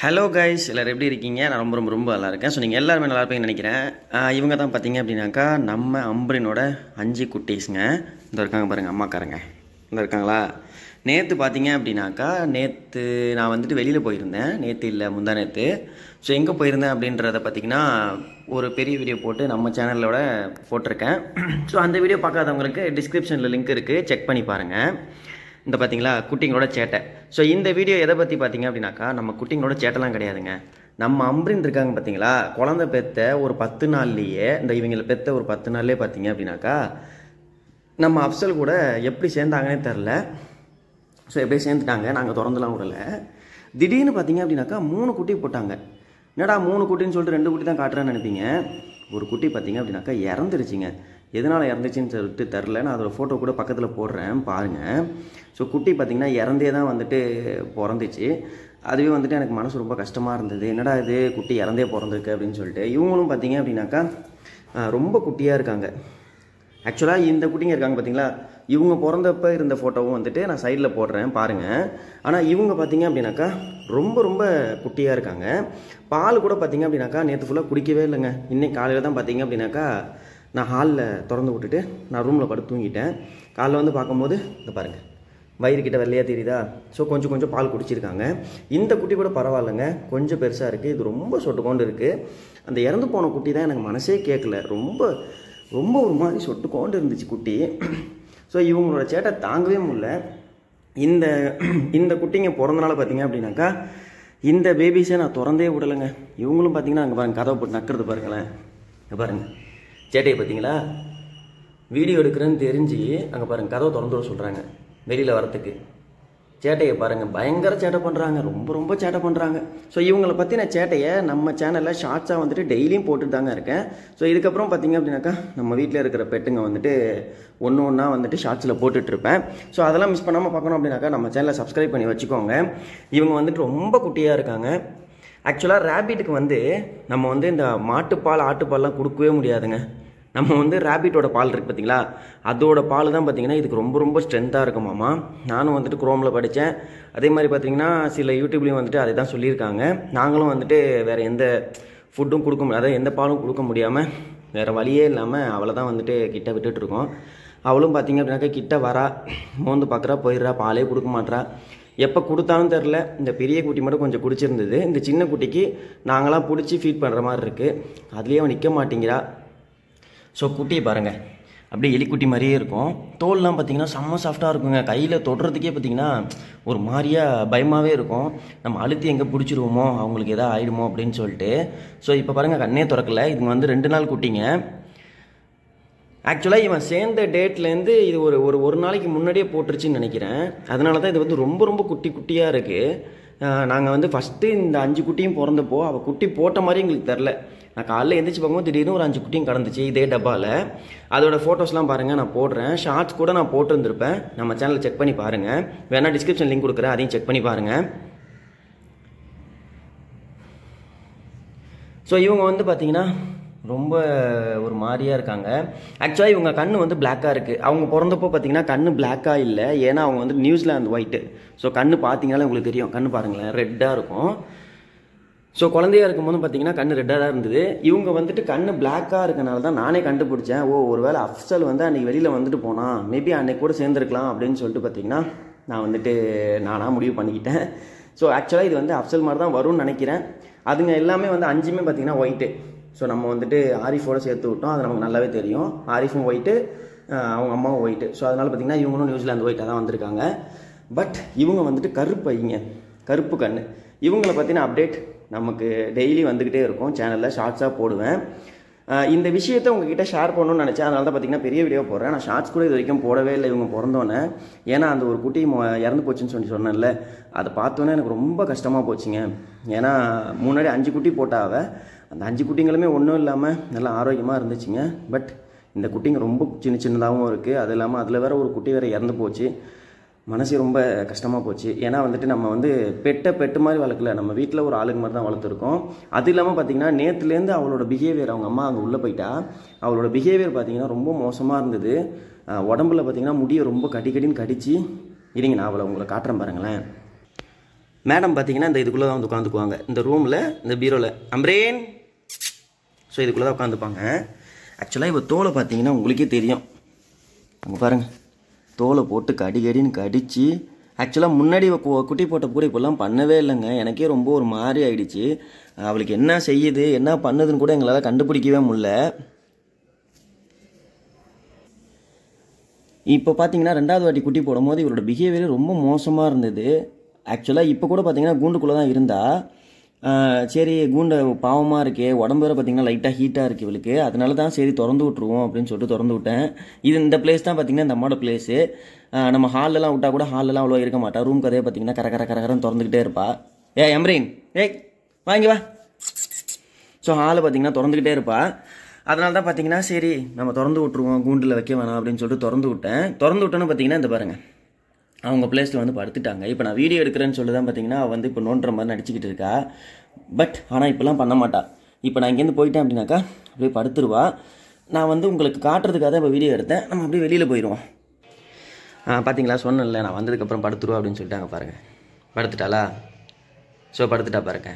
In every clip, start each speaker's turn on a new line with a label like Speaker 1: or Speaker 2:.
Speaker 1: hello guys எல்லோரும் எப்படி இருக்கீங்க நான் ரொம்ப ரொம்ப ரொம்ப நல்லா இருக்கேன் ஸோ நீங்கள் எல்லாருமே நல்லா இருப்பீங்கன்னு நினைக்கிறேன் இவங்க தான் பார்த்தீங்க அப்படின்னாக்கா நம்ம அம்பரினோட அஞ்சு குட்டீஸுங்க இந்த இருக்காங்க பாருங்கள் அம்மாக்காரங்க இந்த இருக்காங்களா நேற்று பார்த்தீங்க அப்படின்னாக்கா நேற்று நான் வந்துட்டு வெளியில் போயிருந்தேன் நேற்று இல்லை முந்தா நேற்று ஸோ எங்கே போயிருந்தேன் அப்படின்றத பார்த்திங்கன்னா ஒரு பெரிய வீடியோ போட்டு நம்ம சேனலோட போட்டிருக்கேன் ஸோ அந்த வீடியோ பார்க்காதவங்களுக்கு டிஸ்கிரிப்ஷனில் லிங்க் இருக்குது செக் பண்ணி பாருங்கள் இந்த பார்த்தீங்களா குட்டிங்களோட சேட்டை ஸோ இந்த வீடியோ எதை பற்றி பார்த்தீங்க அப்படின்னாக்கா நம்ம குட்டிங்களோட சேட்டெல்லாம் கிடையாதுங்க நம்ம அம்பரின் இருக்காங்க பார்த்தீங்களா குழந்த பெற்ற ஒரு பத்து நாள்லேயே இந்த இவங்களை பெற்ற ஒரு பத்து நாள்லேயே பார்த்தீங்க அப்படின்னாக்கா நம்ம அப்சல் கூட எப்படி சேர்ந்தாங்கன்னே தெரில ஸோ எப்படி சேர்ந்துட்டாங்க நாங்கள் திறந்துலாம் விடல திடீர்னு பார்த்தீங்க அப்படின்னாக்கா மூணு குட்டி போட்டாங்க என்னடா மூணு குட்டின்னு சொல்லிட்டு ரெண்டு குட்டி தான் காட்டுறேன்னு நினைப்பீங்க ஒரு குட்டி பார்த்தீங்க அப்படின்னாக்கா இறந்துருச்சிங்க எதனால் இறந்துச்சின்னு சொல்லிட்டு தெரில நான் அதோடய ஃபோட்டோ கூட பக்கத்தில் போடுறேன் பாருங்கள் ஸோ குட்டி பார்த்திங்கன்னா இறந்தே தான் வந்துட்டு பிறந்துச்சு அதுவே வந்துட்டு எனக்கு மனசு ரொம்ப கஷ்டமாக இருந்தது என்னடா இது குட்டி இறந்தே பிறந்திருக்கு அப்படின்னு சொல்லிட்டு இவங்களும் பார்த்திங்க அப்படின்னாக்கா ரொம்ப குட்டியாக இருக்காங்க ஆக்சுவலாக இந்த குட்டிங்க இருக்காங்க பார்த்தீங்களா இவங்க பிறந்தப்ப இருந்த ஃபோட்டோவும் வந்துட்டு நான் சைடில் போடுறேன் பாருங்கள் ஆனால் இவங்க பார்த்தீங்க அப்படின்னாக்கா ரொம்ப ரொம்ப குட்டியாக இருக்காங்க பால் கூட பார்த்தீங்க அப்படின்னாக்கா நேற்று ஃபுல்லாக குடிக்கவே இல்லைங்க இன்றைக்கி காலையில் தான் பார்த்தீங்க அப்படின்னாக்கா நான் ஹாலில் திறந்து விட்டுட்டு நான் ரூமில் படுத்து தூங்கிட்டேன் காலைல வந்து பார்க்கும்போது இந்த பாருங்கள் வயிறு கிட்ட வெள்ளையாக தெரியுதா ஸோ கொஞ்சம் கொஞ்சம் பால் குடிச்சிருக்காங்க இந்த குட்டி கூட பரவாயில்லைங்க கொஞ்சம் பெருசாக இருக்குது இது ரொம்ப சொட்டு கொண்டு இருக்குது அந்த இறந்து போன குட்டி தான் எனக்கு மனசே கேட்கல ரொம்ப ரொம்ப ஒரு மாதிரி சொட்டு கொண்டு இருந்துச்சு குட்டி ஸோ இவங்களோட சேட்டை தாங்கவே முடில இந்த இந்த குட்டிங்க பிறந்தனால பார்த்தீங்க அப்படின்னாக்கா இந்த பேபிஸே நான் திறந்தே விடலைங்க இவங்களும் பார்த்தீங்கன்னா அங்கே பாருங்கள் கதவை போட்டு நக்கிறது பாருங்களேன் பாருங்கள் சேட்டையை பார்த்தீங்களா வீடியோ எடுக்கிறேன்னு தெரிஞ்சு அங்கே பாருங்கள் கதவை திறந்துட சொல்கிறாங்க வெளியில் வரத்துக்கு சேட்டையை பாருங்கள் பயங்கர சேட்டை பண்ணுறாங்க ரொம்ப ரொம்ப சேட்டை பண்ணுறாங்க ஸோ இவங்களை பற்றின சேட்டையை நம்ம சேனலில் ஷார்ட்ஸாக வந்துட்டு டெய்லியும் போட்டுட்டு தாங்க இருக்கேன் ஸோ இதுக்கப்புறம் பார்த்திங்க அப்படின்னாக்கா நம்ம வீட்டில் இருக்கிற பெட்டுங்க வந்துட்டு ஒன்று ஒன்றா வந்துட்டு ஷார்ட்ஸில் போட்டுட்ருப்பேன் ஸோ அதெல்லாம் மிஸ் பண்ணாமல் பார்க்கணும் அப்படின்னாக்கா நம்ம சேனலை சப்ஸ்கிரைப் பண்ணி வச்சுக்கோங்க இவங்க வந்துட்டு ரொம்ப குட்டியாக இருக்காங்க ஆக்சுவலாக ரேபிட்டுக்கு வந்து நம்ம வந்து இந்த மாட்டுப்பால் ஆட்டுப்பால்லாம் கொடுக்கவே முடியாதுங்க நம்ம வந்து ரேபிட்டோட பால் இருக்குது பார்த்தீங்களா அதோட பால் தான் பார்த்தீங்கன்னா இதுக்கு ரொம்ப ரொம்ப ஸ்ட்ரென்த்தாக இருக்குமாம்மா நானும் வந்துட்டு குரோமில் படித்தேன் அதே மாதிரி பார்த்தீங்கன்னா சில யூடியூப்லேயும் வந்துட்டு அதை தான் சொல்லியிருக்காங்க நாங்களும் வந்துட்டு வேறு எந்த ஃபுட்டும் கொடுக்க முடியாது எந்த பாலும் கொடுக்க முடியாமல் வேறு வழியே இல்லாமல் அவளை தான் வந்துட்டு கிட்ட விட்டுட்டுருக்கோம் அவளும் பார்த்தீங்க அப்படின்னாக்கா கிட்ட வரா மோந்து பார்க்குறா போயிடுறா பாலே கொடுக்க மாட்றா எப்போ கொடுத்தாலும் தெரில இந்த பெரிய குட்டி மட்டும் கொஞ்சம் குடிச்சிருந்தது இந்த சின்ன குட்டிக்கு நாங்களாம் பிடிச்சி ஃபீட் பண்ணுற மாதிரி இருக்குது அதுலேயே அவன் நிற்க மாட்டேங்கிறா ஸோ குட்டியை பாருங்கள் அப்படியே எலிக்குட்டி மாதிரியே இருக்கும் தோல்லாம் பார்த்தீங்கன்னா செம்ம சாஃப்டாக இருக்குங்க கையில் தொடுறதுக்கே பார்த்தீங்கன்னா ஒரு மாதிரியாக பயமாகவே இருக்கும் நம்ம அழுத்தி எங்கே பிடிச்சிருவோமோ அவங்களுக்கு எதாவது ஆகிடுமோ அப்படின்னு சொல்லிட்டு ஸோ இப்போ பாருங்கள் கண்ணே திறக்கலை இதுங்க வந்து ரெண்டு நாள் குட்டிங்க ஆக்சுவலாக இவன் சேர்ந்த டேட்லேருந்து இது ஒரு ஒரு ஒரு நாளைக்கு முன்னாடியே போட்டுருச்சுன்னு நினைக்கிறேன் அதனால தான் இது வந்து ரொம்ப ரொம்ப குட்டி குட்டியாக இருக்குது நாங்கள் வந்து ஃபஸ்ட்டு இந்த அஞ்சு குட்டியும் பிறந்தப்போ அவள் குட்டி போட்ட மாதிரி எங்களுக்கு தெரில நான் காலையில் எந்திரிச்சு பார்க்கும்போது திடீர்னு ஒரு அஞ்சு குட்டியும் கடந்துச்சு இதே டப்பாவில் அதோட ஃபோட்டோஸ்லாம் பாருங்கள் நான் போடுறேன் ஷார்ட்ஸ் கூட நான் போட்டுருந்துருப்பேன் நம்ம சேனலை செக் பண்ணி பாருங்கள் வேணால் டிஸ்கிரிப்ஷன் லிங்க் கொடுக்குறேன் அதையும் செக் பண்ணி பாருங்கள் ஸோ இவங்க வந்து பார்த்தீங்கன்னா ரொம்ப ஒரு மாதிரியாக இருக்காங்க ஆக்சுவலாக இவங்க கண் வந்து பிளாக்காக இருக்குது அவங்க பிறந்தப்போ பார்த்தீங்கன்னா கண் பிளாக்காக இல்லை ஏன்னா அவங்க வந்து அந்த ஒயிட்டு ஸோ கண் பார்த்தீங்கனாலே உங்களுக்கு தெரியும் கண் பாருங்களேன் ரெட்டாக இருக்கும் ஸோ குழந்தையாக இருக்கும்போது பார்த்தீங்கன்னா கண் ரெட்டாக தான் இருந்தது இவங்க வந்துட்டு கண் பிளாக்காக இருக்கனால தான் நானே கண்டுபிடிச்சேன் ஓ ஒரு வேளை அஃப்சல் வந்து அன்றைக்கி வெளியில் வந்துட்டு போனால் மேபி அன்னைக்கு கூட சேர்ந்துருக்கலாம் அப்படின்னு சொல்லிட்டு பார்த்தீங்கன்னா நான் வந்துட்டு நானாக முடிவு பண்ணிக்கிட்டேன் ஸோ ஆக்சுவலாக இது வந்து அஃசல் மாதிரி தான் வரும்னு நினைக்கிறேன் அதுங்க எல்லாமே வந்து அஞ்சுமே பார்த்தீங்கன்னா ஒயிட்டு ஸோ நம்ம வந்துட்டு ஆரிஃபோட சேர்த்து விட்டோம் அது நமக்கு நல்லாவே தெரியும் ஆரிஃபும் ஒயிட்டு அவங்க அம்மாவும் ஒயிட்டு ஸோ அதனால் பார்த்திங்கன்னா இவங்களும் நியூசிலாந்து ஒயிட்டாக தான் வந்திருக்காங்க பட் இவங்க வந்துட்டு கருப்பைங்க கருப்பு கண் இவங்களை பார்த்தீங்கன்னா அப்டேட் நமக்கு டெய்லி வந்துக்கிட்டே இருக்கும் சேனலில் ஷார்ட்ஸாக போடுவேன் இந்த விஷயத்தை உங்ககிட்ட ஷேர் பண்ணணும்னு நினச்சேன் அதனால தான் பார்த்தீங்கன்னா பெரிய வீடியோ போடுறேன் நான் ஷார்ட்ஸ் கூட இது வரைக்கும் போடவே இல்லை இவங்க பிறந்தோன்னே ஏன்னா அந்த ஒரு குட்டி இறந்து போச்சுன்னு சொல்லி சொன்னேன்ல அதை பார்த்தோன்னே எனக்கு ரொம்ப கஷ்டமாக போச்சுங்க ஏன்னா முன்னாடி அஞ்சு குட்டி போட்டாவ அந்த அஞ்சு குட்டிங்களுமே ஒன்றும் இல்லாமல் நல்லா ஆரோக்கியமாக இருந்துச்சுங்க பட் இந்த குட்டிங்க ரொம்ப சின்ன சின்னதாகவும் இருக்குது அது இல்லாமல் அதில் வேறு ஒரு குட்டி வேறு இறந்து போச்சு மனசு ரொம்ப கஷ்டமாக போச்சு ஏன்னா வந்துட்டு நம்ம வந்து பெட்டை பெட்டு மாதிரி வளர்க்கல நம்ம வீட்டில் ஒரு ஆளுங்க மாதிரி தான் வளர்த்துருக்கோம் அது இல்லாமல் பார்த்தீங்கன்னா நேற்றுலேருந்து அவளோட பிஹேவியர் அவங்க அம்மா அங்கே உள்ளே போயிட்டா அவளோட பிஹேவியர் பார்த்தீங்கன்னா ரொம்ப மோசமாக இருந்தது உடம்புல பார்த்தீங்கன்னா முடியை ரொம்ப கடிக்கடின்னு கடிச்சு இருங்க நான் அவளை உங்களை காட்டுறேன் பாருங்களேன் மேடம் பார்த்தீங்கன்னா இந்த இதுக்குள்ளே தான் வந்து உட்காந்துக்குவாங்க இந்த ரூமில் இந்த பீரோவில் அம்ரேன் ஸோ இதுக்குள்ளே தான் உட்காந்துப்பாங்க ஆக்சுவலாக இப்போ தோலை பார்த்தீங்கன்னா உங்களுக்கே தெரியும் அங்கே பாருங்கள் தோலை போட்டு கடி கடின்னு கடித்து ஆக்சுவலாக முன்னாடி குட்டி போட்ட கூட இப்போல்லாம் பண்ணவே இல்லைங்க எனக்கே ரொம்ப ஒரு மாதிரி ஆகிடுச்சு அவளுக்கு என்ன செய்யுது என்ன பண்ணுதுன்னு கூட எங்களால் கண்டுபிடிக்கவே முடில இப்போ பார்த்தீங்கன்னா ரெண்டாவது வாட்டி குட்டி போடும்போது இவரோட பிஹேவியர் ரொம்ப மோசமாக இருந்தது ஆக்சுவலாக இப்போ கூட பார்த்தீங்கன்னா கூண்டுக்குள்ளே தான் இருந்தால் சரி கூண்டை பாவமாக இருக்கே உடம்பு வேறு லைட்டாக ஹீட்டாக இருக்குது இவளுக்கு அதனால தான் சரி திறந்து விட்ருவோம் அப்படின்னு சொல்லிட்டு திறந்து விட்டேன் இது இந்த பிளேஸ் தான் பார்த்திங்கன்னா இந்த அம்மாவோட பிளேஸு நம்ம ஹாலெலாம் விட்டால் கூட ஹாலெலாம் அவ்வளோ இருக்க மாட்டா ரூம் கதையை பார்த்திங்கன்னா கரகர கரகரம் திறந்துக்கிட்டே இருப்பா ஏ எம்ரீன் ஏய் வாங்கி வா ஸோ ஹாலை பார்த்திங்கன்னா திறந்துக்கிட்டே இருப்பா அதனால தான் பார்த்தீங்கன்னா சரி நம்ம திறந்து விட்ருவோம் கூண்டில் வைக்க வேணாம் அப்படின்னு சொல்லிட்டு திறந்து விட்டேன் திறந்து விட்டோன்னு பார்த்தீங்கன்னா இந்த பாருங்கள் அவங்க பிளேஸில் வந்து படுத்துட்டாங்க இப்போ நான் வீடியோ எடுக்கிறேன்னு சொல்லி தான் பார்த்தீங்கன்னா அவள் வந்து இப்போ நோன்ற மாதிரி நடிச்சிக்கிட்டு இருக்கா பட் ஆனால் இப்போலாம் பண்ண மாட்டாள் இப்போ நான் இங்கேருந்து போயிட்டேன் அப்படின்னாக்கா அப்படியே படுத்துருவா நான் வந்து உங்களுக்கு காட்டுறதுக்காக தான் இப்போ வீடியோ எடுத்தேன் நம்ம அப்படியே வெளியில் போயிடுவோம் பார்த்தீங்களா சொன்னல நான் வந்ததுக்கப்புறம் படுத்துருவா அப்படின்னு சொல்லிட்டாங்க பாருங்கள் படுத்துட்டாளா ஸோ படுத்துட்டா பாருங்க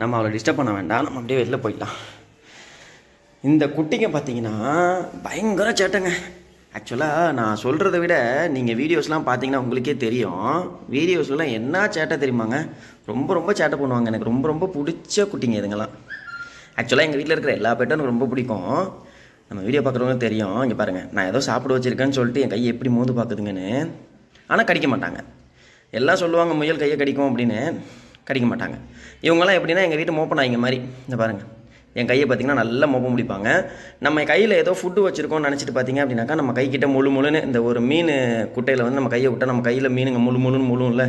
Speaker 1: நம்ம அவளை டிஸ்டர்ப் பண்ண வேண்டாம் நம்ம அப்படியே வெளில போயிடலாம் இந்த குட்டிங்க பார்த்தீங்கன்னா பயங்கர சேட்டைங்க ஆக்சுவலாக நான் சொல்கிறத விட நீங்கள் வீடியோஸ்லாம் பார்த்தீங்கன்னா உங்களுக்கே தெரியும் வீடியோஸ்லாம் என்ன சேட்டை தெரியுமாங்க ரொம்ப ரொம்ப சேட்டை பண்ணுவாங்க எனக்கு ரொம்ப ரொம்ப பிடிச்ச குட்டிங்க இதுங்கெல்லாம் ஆக்சுவலாக எங்கள் வீட்டில் இருக்கிற எல்லா பேட்டும் எனக்கு ரொம்ப பிடிக்கும் நம்ம வீடியோ பார்க்குறவங்க தெரியும் இங்கே பாருங்கள் நான் ஏதோ சாப்பிட வச்சுருக்கேன்னு சொல்லிட்டு என் கையை எப்படி மோந்து பார்க்குதுங்கன்னு ஆனால் கடிக்க மாட்டாங்க எல்லாம் சொல்லுவாங்க முயல் கையை கடிக்கும் அப்படின்னு கடிக்க மாட்டாங்க இவங்கெல்லாம் எப்படின்னா எங்கள் வீட்டு மோப்பன் ஆகிங்க மாதிரி இந்த பாருங்கள் என் கையை பார்த்திங்கன்னா நல்லா மொபம் முடிப்பாங்க நம்ம கையில் ஏதோ ஃபுட்டு வச்சுருக்கோம்னு நினச்சிட்டு பார்த்திங்க அப்படின்னாக்கா நம்ம கைக்கிட்ட முழு முழுன்னு இந்த ஒரு மீன் குட்டையில் வந்து நம்ம கையை விட்டால் நம்ம கையில் மீனுங்க முழு முழுன்னு இல்லை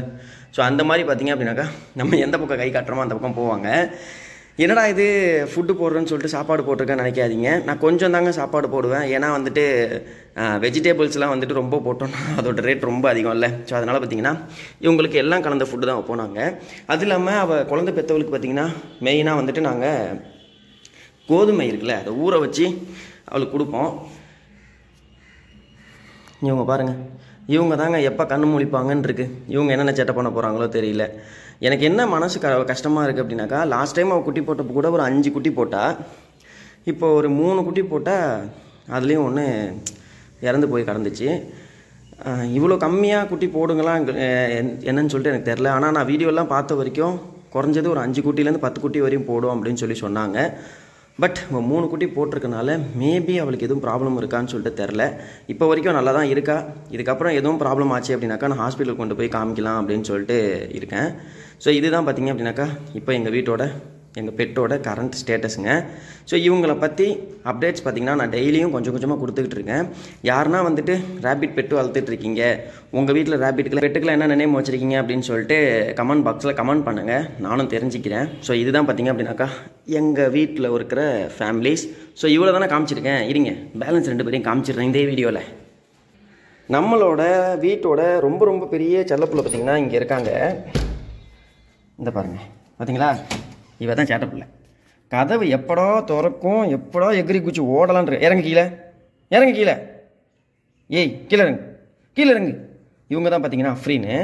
Speaker 1: ஸோ அந்த மாதிரி பார்த்திங்க அப்படின்னாக்கா நம்ம எந்த பக்கம் கை காட்டுறமோ அந்த பக்கம் போவாங்க என்னடா இது ஃபுட்டு போடுறேன்னு சொல்லிட்டு சாப்பாடு போட்டிருக்கேன் நினைக்காதீங்க நான் கொஞ்சம் தாங்க சாப்பாடு போடுவேன் ஏன்னா வந்துட்டு வெஜிடேபிள்ஸ்லாம் வந்துட்டு ரொம்ப போட்டோம்னா அதோட ரேட் ரொம்ப அதிகம் இல்லை ஸோ அதனால் பார்த்தீங்கன்னா இவங்களுக்கு எல்லாம் கலந்த ஃபுட்டு தான் போனாங்க அது இல்லாமல் அவள் குழந்தை பெற்றவளுக்கு பார்த்திங்கன்னா மெயினாக வந்துட்டு நாங்கள் கோதுமை இருக்குல்ல அதை ஊற வச்சு அவளுக்கு கொடுப்போம் இவங்க பாருங்கள் இவங்க தாங்க எப்போ கண் மூழிப்பாங்கன்னு இருக்குது இவங்க என்னென்ன சேட்டை பண்ண போகிறாங்களோ தெரியல எனக்கு என்ன மனசு க கஷ்டமாக இருக்குது அப்படின்னாக்கா லாஸ்ட் டைம் அவள் குட்டி போட்டப்போ கூட ஒரு அஞ்சு குட்டி போட்டால் இப்போ ஒரு மூணு குட்டி போட்டால் அதுலேயும் ஒன்று இறந்து போய் கடந்துச்சு இவ்வளோ கம்மியாக குட்டி போடுங்களாம் என்னன்னு சொல்லிட்டு எனக்கு தெரில ஆனால் நான் வீடியோலாம் பார்த்த வரைக்கும் குறைஞ்சது ஒரு அஞ்சு குட்டிலேருந்து பத்து குட்டி வரையும் போடும் அப்படின்னு சொல்லி சொன்னாங்க பட் இவன் மூணு குட்டி போட்டிருக்கனால மேபி அவளுக்கு எதுவும் ப்ராப்ளம் இருக்கான்னு சொல்லிட்டு தெரில இப்போ வரைக்கும் நல்லா தான் இருக்கா இதுக்கப்புறம் எதுவும் ப்ராப்ளம் ஆச்சு அப்படின்னாக்கா நான் ஹாஸ்பிட்டல் கொண்டு போய் காமிக்கலாம் அப்படின்னு சொல்லிட்டு இருக்கேன் ஸோ இதுதான் பார்த்தீங்க அப்படின்னாக்கா இப்போ எங்கள் வீட்டோட எங்கள் பெட்டோட கரண்ட் ஸ்டேட்டஸுங்க ஸோ இவங்கள பற்றி அப்டேட்ஸ் பார்த்திங்கன்னா நான் டெய்லியும் கொஞ்சம் கொஞ்சமாக கொடுத்துக்கிட்டு இருக்கேன் யாருனா வந்துட்டு ரேபிட் பெட்டு வளர்த்துட்ருக்கீங்க உங்கள் வீட்டில் ரேபிட்களை பெட்டுக்கெலாம் என்ன நினைவு வச்சுருக்கீங்க அப்படின்னு சொல்லிட்டு கமெண்ட் பாக்ஸில் கமெண்ட் பண்ணுங்கள் நானும் தெரிஞ்சுக்கிறேன் ஸோ இதுதான் பார்த்திங்க அப்படின்னாக்கா எங்கள் வீட்டில் இருக்கிற ஃபேமிலிஸ் ஸோ இவ்வளோ தானே காமிச்சிருக்கேன் இருங்க பேலன்ஸ் ரெண்டு பேரையும் காமிச்சிடுறேன் இதே வீடியோவில் நம்மளோட வீட்டோட ரொம்ப ரொம்ப பெரிய செல்லப்புள்ள பார்த்திங்கன்னா இங்கே இருக்காங்க இந்த பாருங்கள் பார்த்தீங்களா இவ தான் சேட்டை பிள்ளை கதவு எப்படா திறக்கும் எப்படா எகிரி குச்சி ஓடலான்ற இறங்கு கீழே இறங்கு கீழே ஏய் கீழே இறங்கு கீழே இறங்கு இவங்க தான் பார்த்தீங்கன்னா அஃப்ரீனு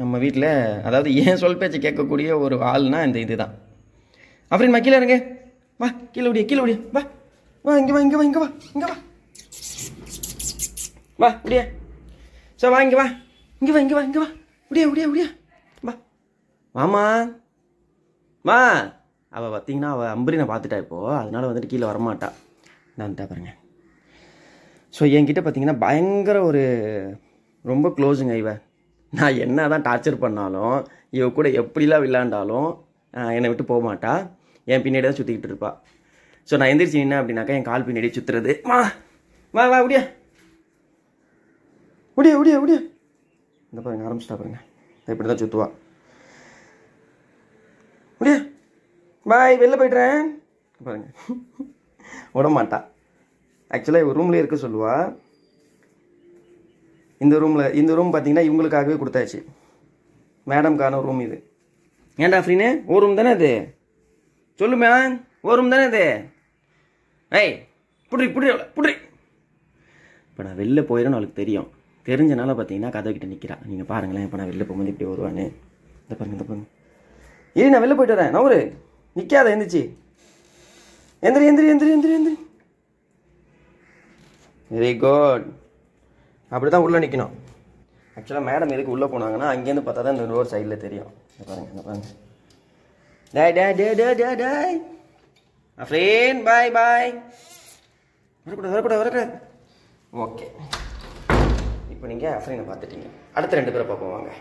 Speaker 1: நம்ம வீட்டில் அதாவது ஏன் சொல் பேச்சு கேட்கக்கூடிய ஒரு ஆள்னா இந்த இது தான் அஃப்ரீன்மா கீழே இறங்கு வா கீழே விடிய கீழே விடிய வா வா இங்கே வா இங்கே வா இங்கே வா இங்கே வா வா முடிய சார் வா இங்கே வா இங்கே வா இங்கே வா இங்கே வா முடியா முடியா முடியா வா வாமா வா அவள் பார்த்தீங்கன்னா அவள் அம்பரினை பார்த்துட்டா இப்போது அதனால் வந்துட்டு கீழே வரமாட்டா நான் வந்துட்டா பாருங்க ஸோ என்கிட்ட பார்த்தீங்கன்னா பயங்கர ஒரு ரொம்ப க்ளோஸுங்க இவ நான் என்ன தான் டார்ச்சர் பண்ணாலும் இவ கூட எப்படிலாம் விளாண்டாலும் என்னை விட்டு போக மாட்டா என் பின்னாடி தான் சுற்றிக்கிட்டு இருப்பாள் ஸோ நான் எந்திரிச்சு என்ன அப்படின்னாக்கா என் கால் பின்னாடி சுற்றுறது வா வா வா உடியா உடியா உடியா உடியா இந்த பாருங்க ஆரம்பிச்சிட்டா பாருங்க இப்படி தான் சுற்றுவாள் பாய் வெளில போய்ட்றேன் பாருங்க விட மாட்டா ஆக்சுவலாக இவர் ரூம்லேயே இருக்க சொல்லுவா இந்த ரூமில் இந்த ரூம் பார்த்தீங்கன்னா இவங்களுக்காகவே கொடுத்தாச்சு மேடம்கான ரூம் இது ஏன்டா ஃப்ரீனு ஒரு ரூம் தானே அது சொல்லு மேம் ஒரு ரூம் தானே அது ஏய் புடி புடி புடி இப்போ நான் வெளில போயிடறேன்னு அவளுக்கு தெரியும் தெரிஞ்சனால பார்த்தீங்கன்னா கதவுக்கிட்ட நிற்கிறான் நீங்கள் பாருங்களேன் இப்போ நான் வெளில போகும்போது இப்படி வருவான்னு இந்த பாருங்க இந்த பாருங்க ஏய் நான் வெளில போயிட்டு வரேன் நான் ஒரு நிற்காத எந்திரிச்சி எந்திரி எந்திரி எந்திரி எந்திரி எந்திரி வெரி குட் அப்படி தான் உள்ளே நிற்கணும் ஆக்சுவலாக மேடம் எதுக்கு உள்ளே போனாங்கன்னா அங்கேருந்து பார்த்தா தான் இந்த ரோட் சைடில் தெரியும் பாருங்க பாருங்க டே டே டே டே டே டே ஃப்ரெண்ட் பாய் பாய் வரக்கூடாது வரக்கூடாது வரக்கூடாது ஓகே இப்போ நீங்கள் அஃப்ரீனை பார்த்துட்டீங்க அடுத்த ரெண்டு பேரை பார்ப்போம் வாங்க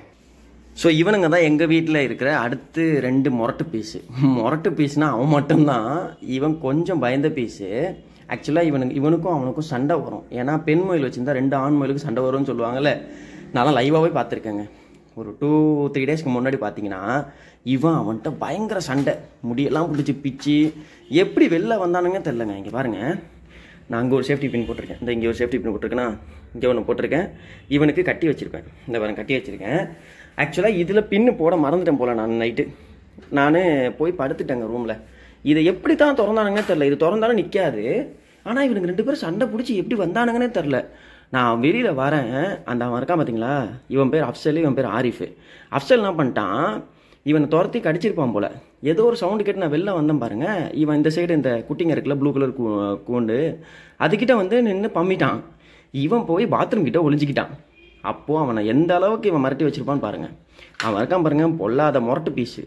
Speaker 1: ஸோ இவனுங்க தான் எங்கள் வீட்டில் இருக்கிற அடுத்து ரெண்டு முரட்டு பீஸு முரட்டு பீஸ்னா அவன் மட்டும்தான் இவன் கொஞ்சம் பயந்த பீஸு ஆக்சுவலாக இவனுக்கு இவனுக்கும் அவனுக்கும் சண்டை வரும் ஏன்னா பெண் மயில் வச்சுருந்தா ரெண்டு ஆண் மொயிலுக்கு சண்டை வரும்னு சொல்லுவாங்கல்ல நான்லாம் லைவாகவே பார்த்துருக்கேங்க ஒரு டூ த்ரீ டேஸ்க்கு முன்னாடி பார்த்தீங்கன்னா இவன் அவன்கிட்ட பயங்கர சண்டை முடியெல்லாம் பிடிச்சி பிச்சு எப்படி வெளில வந்தானுங்க தெரிலங்க இங்கே பாருங்கள் நான் அங்கே ஒரு சேஃப்டி பின் போட்டிருக்கேன் இந்த இங்கே ஒரு சேஃப்டி பின் போட்டிருக்கேன்னா இங்கே ஒன்று போட்டிருக்கேன் இவனுக்கு கட்டி வச்சுருப்பேன் இந்த வரம் கட்டி வச்சுருக்கேன் ஆக்சுவலாக இதில் பின்னு போட மறந்துட்டேன் போல நான் நைட்டு நான் போய் படுத்துட்டேங்க ரூமில் இதை எப்படி தான் திறந்தானுங்கன்னு தெரில இது திறந்தாலும் நிற்காது ஆனால் இவனுக்கு ரெண்டு பேரும் சண்டை பிடிச்சி எப்படி வந்தானுங்கன்னே தெரில நான் வெளியில் வரேன் அந்த அவன் இருக்கான் பார்த்தீங்களா இவன் பேர் அஃப்சல் இவன் பேர் ஆரிஃபு அஃப்சல் என்ன பண்ணிட்டான் இவனை துரத்தி கடிச்சிருப்பான் போல் ஏதோ ஒரு சவுண்டு கேட்டு நான் வெளில வந்தேன் பாருங்கள் இவன் இந்த சைடு இந்த குட்டிங்க இருக்குல்ல ப்ளூ கலர் கூ கூண்டு அதுக்கிட்ட வந்து நின்று பம்மிட்டான் இவன் போய் பாத்ரூம் கிட்ட ஒளிஞ்சிக்கிட்டான் அப்போது அவனை எந்த அளவுக்கு இவன் மிரட்டி வச்சிருப்பான்னு பாருங்கள் அவன் இருக்கான் பாருங்க பொல்லாத முரட்டு பீஸு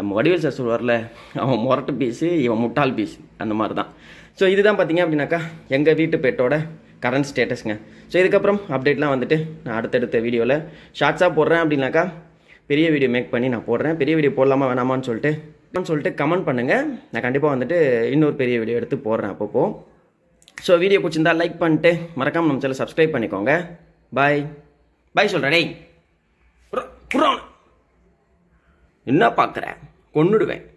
Speaker 1: நம்ம வடிவேல் சார் சொல்வார்ல அவன் முரட்டு பீஸு இவன் முட்டாள் பீஸ் அந்த மாதிரி தான் ஸோ இதுதான் பார்த்தீங்க அப்படின்னாக்கா எங்கள் வீட்டு பெட்டோட கரண்ட் ஸ்டேட்டஸுங்க ஸோ இதுக்கப்புறம் அப்டேட்லாம் வந்துட்டு நான் அடுத்தடுத்த வீடியோவில் ஷார்ட்ஸாக போடுறேன் அப்படின்னாக்கா பெரிய வீடியோ மேக் பண்ணி நான் போடுறேன் பெரிய வீடியோ போடலாமா வேணாமான்னு சொல்லிட்டு சொல்லிட்டு கமெண்ட் பண்ணுங்கள் நான் கண்டிப்பாக வந்துட்டு இன்னொரு பெரிய வீடியோ எடுத்து போடுறேன் அப்பப்போ ஸோ வீடியோ பிடிச்சிருந்தா லைக் பண்ணிட்டு மறக்காமல் நம்ம சில சப்ஸ்கிரைப் பண்ணிக்கோங்க பாய் பாய் சொல்கிறேன் டேய் என்ன பார்க்குறேன் கொண்டுடுவேன்